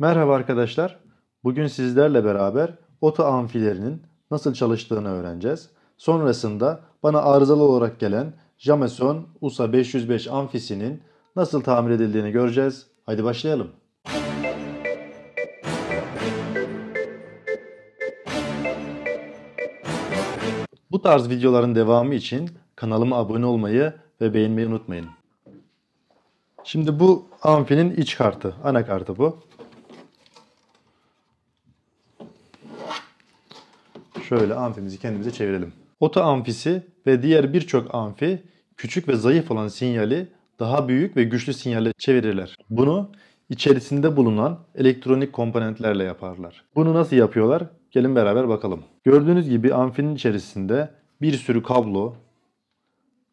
Merhaba arkadaşlar. Bugün sizlerle beraber OTA amfilerinin nasıl çalıştığını öğreneceğiz. Sonrasında bana arızalı olarak gelen Jameson USA 505 amfisinin nasıl tamir edildiğini göreceğiz. Haydi başlayalım. Bu tarz videoların devamı için kanalıma abone olmayı ve beğenmeyi unutmayın. Şimdi bu amfinin iç kartı, anakartı bu. Şöyle amfimizi kendimize çevirelim. Oto amfisi ve diğer birçok amfi küçük ve zayıf olan sinyali daha büyük ve güçlü sinyale çevirirler. Bunu içerisinde bulunan elektronik komponentlerle yaparlar. Bunu nasıl yapıyorlar? Gelin beraber bakalım. Gördüğünüz gibi amfinin içerisinde bir sürü kablo,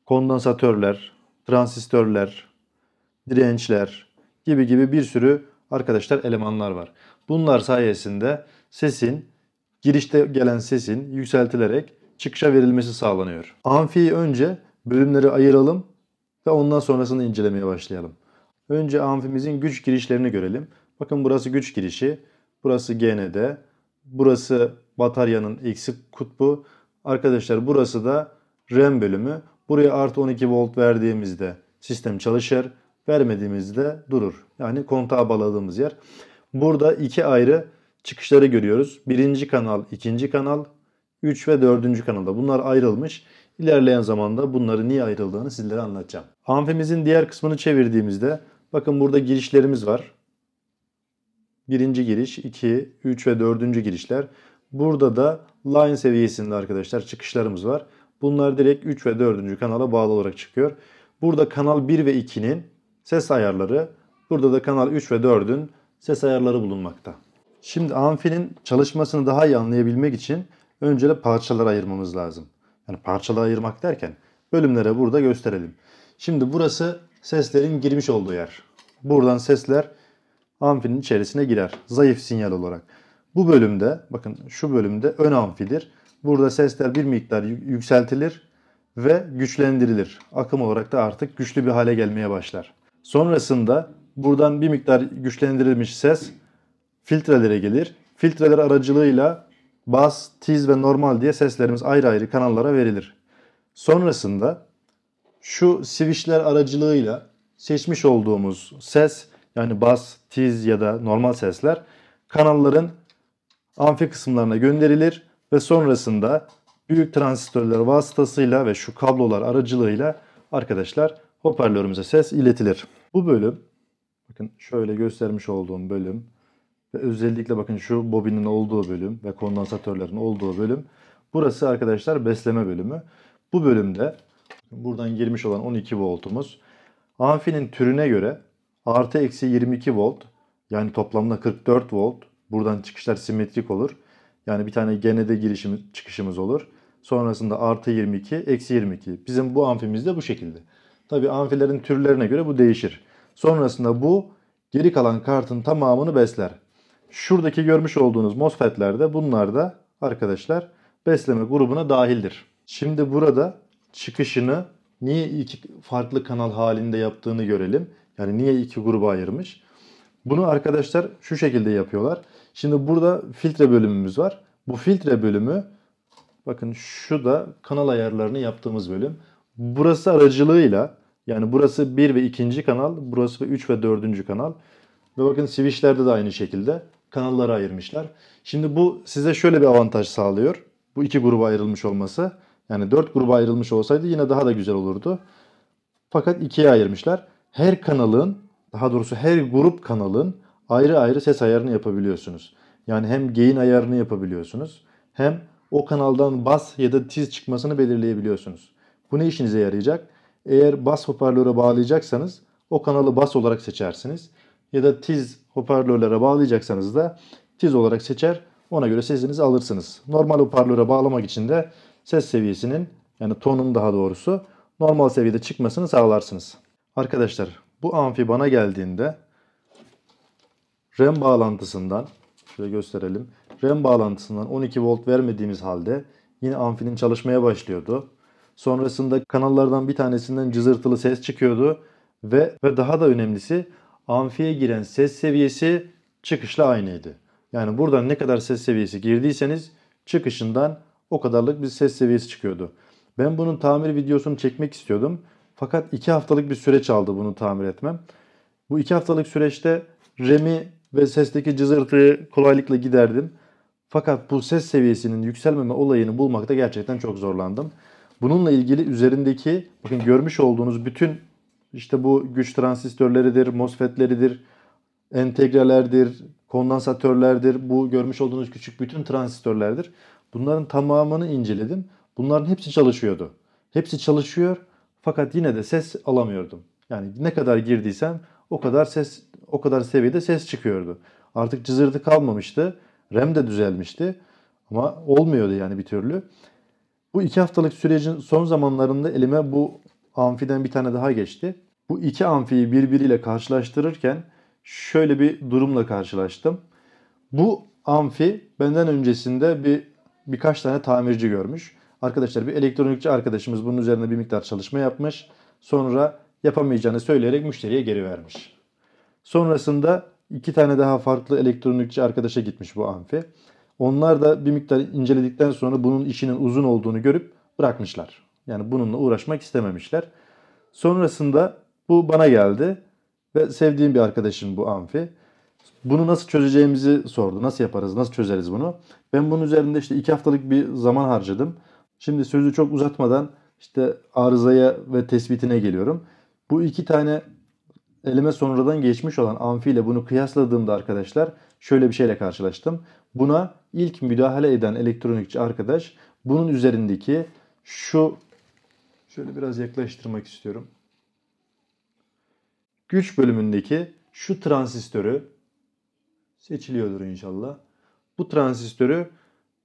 kondansatörler, transistörler, dirençler gibi gibi bir sürü arkadaşlar elemanlar var. Bunlar sayesinde sesin girişte gelen sesin yükseltilerek çıkışa verilmesi sağlanıyor. Amfiyi önce bölümleri ayıralım ve ondan sonrasını incelemeye başlayalım. Önce amfimizin güç girişlerini görelim. Bakın burası güç girişi, burası GND, burası bataryanın eksik kutbu. Arkadaşlar burası da RAM bölümü. Buraya artı 12 volt verdiğimizde sistem çalışır, vermediğimizde durur. Yani kontağa bağladığımız yer. Burada iki ayrı çıkışları görüyoruz. Birinci kanal, ikinci kanal, 3 ve 4. kanalda. Bunlar ayrılmış. İlerleyen zamanda bunları niye ayrıldığını sizlere anlatacağım. Amfimizin diğer kısmını çevirdiğimizde bakın burada girişlerimiz var. Birinci giriş, 2, 3 ve 4. girişler. Burada da line seviyesinde arkadaşlar çıkışlarımız var. Bunlar direkt 3 ve 4. kanala bağlı olarak çıkıyor. Burada kanal 1 ve 2'nin ses ayarları, burada da kanal 3 ve 4'ün ses ayarları bulunmakta. Şimdi amfinin çalışmasını daha iyi anlayabilmek için öncelikle parçalara ayırmamız lazım. Yani parçalara ayırmak derken bölümlere burada gösterelim. Şimdi burası seslerin girmiş olduğu yer. Buradan sesler amfinin içerisine girer. Zayıf sinyal olarak. Bu bölümde bakın şu bölümde ön amfidir. Burada sesler bir miktar yükseltilir ve güçlendirilir. Akım olarak da artık güçlü bir hale gelmeye başlar. Sonrasında buradan bir miktar güçlendirilmiş ses filtrelere gelir. Filtreler aracılığıyla bas, tiz ve normal diye seslerimiz ayrı ayrı kanallara verilir. Sonrasında şu switchler aracılığıyla seçmiş olduğumuz ses yani bas, tiz ya da normal sesler kanalların amfi kısımlarına gönderilir ve sonrasında büyük transistörler vasıtasıyla ve şu kablolar aracılığıyla arkadaşlar hoparlörümüze ses iletilir. Bu bölüm bakın şöyle göstermiş olduğum bölüm ve özellikle bakın şu bobinin olduğu bölüm ve kondansatörlerin olduğu bölüm. Burası arkadaşlar besleme bölümü. Bu bölümde buradan girmiş olan 12 voltumuz amfinin türüne göre artı eksi 22 volt yani toplamda 44 volt. Buradan çıkışlar simetrik olur. Yani bir tane genede girişim çıkışımız olur. Sonrasında artı 22, eksi 22. Bizim bu amfimiz de bu şekilde. Tabi amfilerin türlerine göre bu değişir. Sonrasında bu geri kalan kartın tamamını besler. Şuradaki görmüş olduğunuz MOSFET'lerde bunlar da arkadaşlar besleme grubuna dahildir. Şimdi burada çıkışını niye iki farklı kanal halinde yaptığını görelim. Yani niye iki gruba ayırmış. Bunu arkadaşlar şu şekilde yapıyorlar. Şimdi burada filtre bölümümüz var. Bu filtre bölümü bakın şu da kanal ayarlarını yaptığımız bölüm. Burası aracılığıyla yani burası 1 ve 2. kanal, burası 3 ve 4. kanal. Ve bakın switchlerde de aynı şekilde kanallara ayırmışlar. Şimdi bu size şöyle bir avantaj sağlıyor. Bu iki gruba ayrılmış olması. Yani dört gruba ayrılmış olsaydı yine daha da güzel olurdu. Fakat ikiye ayırmışlar. Her kanalın, daha doğrusu her grup kanalın ayrı ayrı ses ayarını yapabiliyorsunuz. Yani hem gain ayarını yapabiliyorsunuz hem o kanaldan bas ya da tiz çıkmasını belirleyebiliyorsunuz. Bu ne işinize yarayacak? Eğer bas hoparlöre bağlayacaksanız o kanalı bas olarak seçersiniz ya da tiz hoparlörlere bağlayacaksanız da tiz olarak seçer. Ona göre sesinizi alırsınız. Normal hoparlöre bağlamak için de ses seviyesinin yani tonun daha doğrusu normal seviyede çıkmasını sağlarsınız. Arkadaşlar bu amfi bana geldiğinde RAM bağlantısından şöyle gösterelim. RAM bağlantısından 12 volt vermediğimiz halde yine amfinin çalışmaya başlıyordu. Sonrasında kanallardan bir tanesinden cızırtılı ses çıkıyordu ve ve daha da önemlisi amfiye giren ses seviyesi çıkışla aynıydı. Yani buradan ne kadar ses seviyesi girdiyseniz çıkışından o kadarlık bir ses seviyesi çıkıyordu. Ben bunun tamir videosunu çekmek istiyordum. Fakat 2 haftalık bir süreç aldı bunu tamir etmem. Bu 2 haftalık süreçte remi ve sesteki cızırtıyı kolaylıkla giderdim. Fakat bu ses seviyesinin yükselmeme olayını bulmakta gerçekten çok zorlandım. Bununla ilgili üzerindeki bakın görmüş olduğunuz bütün işte bu güç transistörleridir, MOSFET'leridir, entegrelerdir, kondansatörlerdir. Bu görmüş olduğunuz küçük bütün transistörlerdir. Bunların tamamını inceledim. Bunların hepsi çalışıyordu. Hepsi çalışıyor fakat yine de ses alamıyordum. Yani ne kadar girdiysem o kadar ses o kadar seviyede ses çıkıyordu. Artık cızırtı kalmamıştı. RAM de düzelmişti. Ama olmuyordu yani bir türlü. Bu iki haftalık sürecin son zamanlarında elime bu amfiden bir tane daha geçti bu iki amfiyi birbiriyle karşılaştırırken şöyle bir durumla karşılaştım. Bu amfi benden öncesinde bir birkaç tane tamirci görmüş. Arkadaşlar bir elektronikçi arkadaşımız bunun üzerine bir miktar çalışma yapmış. Sonra yapamayacağını söyleyerek müşteriye geri vermiş. Sonrasında iki tane daha farklı elektronikçi arkadaşa gitmiş bu amfi. Onlar da bir miktar inceledikten sonra bunun işinin uzun olduğunu görüp bırakmışlar. Yani bununla uğraşmak istememişler. Sonrasında bu bana geldi ve sevdiğim bir arkadaşım bu Amfi. Bunu nasıl çözeceğimizi sordu. Nasıl yaparız, nasıl çözeriz bunu? Ben bunun üzerinde işte iki haftalık bir zaman harcadım. Şimdi sözü çok uzatmadan işte arızaya ve tespitine geliyorum. Bu iki tane elime sonradan geçmiş olan amfi ile bunu kıyasladığımda arkadaşlar şöyle bir şeyle karşılaştım. Buna ilk müdahale eden elektronikçi arkadaş bunun üzerindeki şu şöyle biraz yaklaştırmak istiyorum güç bölümündeki şu transistörü seçiliyordur inşallah. Bu transistörü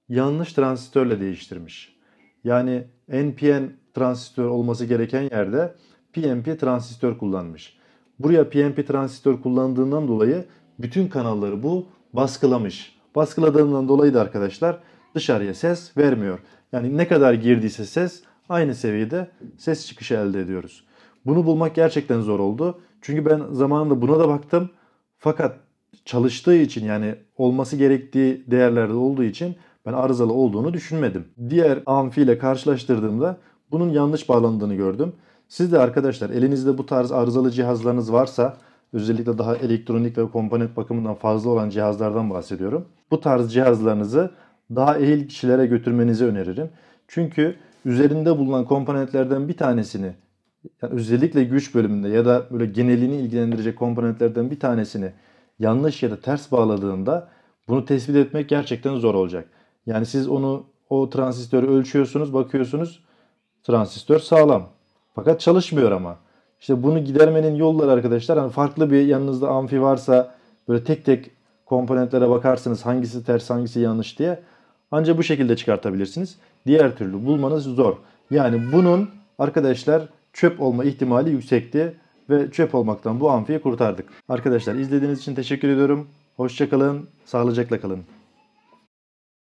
yanlış transistörle değiştirmiş. Yani NPN transistör olması gereken yerde PNP transistör kullanmış. Buraya PNP transistör kullandığından dolayı bütün kanalları bu baskılamış. Baskıladığından dolayı da arkadaşlar dışarıya ses vermiyor. Yani ne kadar girdiyse ses aynı seviyede ses çıkışı elde ediyoruz. Bunu bulmak gerçekten zor oldu. Çünkü ben zamanında buna da baktım. Fakat çalıştığı için yani olması gerektiği değerlerde olduğu için ben arızalı olduğunu düşünmedim. Diğer amfi ile karşılaştırdığımda bunun yanlış bağlandığını gördüm. Siz de arkadaşlar elinizde bu tarz arızalı cihazlarınız varsa özellikle daha elektronik ve komponent bakımından fazla olan cihazlardan bahsediyorum. Bu tarz cihazlarınızı daha ehil kişilere götürmenizi öneririm. Çünkü üzerinde bulunan komponentlerden bir tanesini yani özellikle güç bölümünde ya da böyle genelini ilgilendirecek komponentlerden bir tanesini yanlış ya da ters bağladığında bunu tespit etmek gerçekten zor olacak. Yani siz onu o transistörü ölçüyorsunuz, bakıyorsunuz transistör sağlam. Fakat çalışmıyor ama. İşte bunu gidermenin yolları arkadaşlar. Hani farklı bir yanınızda amfi varsa böyle tek tek komponentlere bakarsınız hangisi ters hangisi yanlış diye. Ancak bu şekilde çıkartabilirsiniz. Diğer türlü bulmanız zor. Yani bunun arkadaşlar çöp olma ihtimali yüksekti ve çöp olmaktan bu amfiyi kurtardık. Arkadaşlar izlediğiniz için teşekkür ediyorum. Hoşçakalın, sağlıcakla kalın.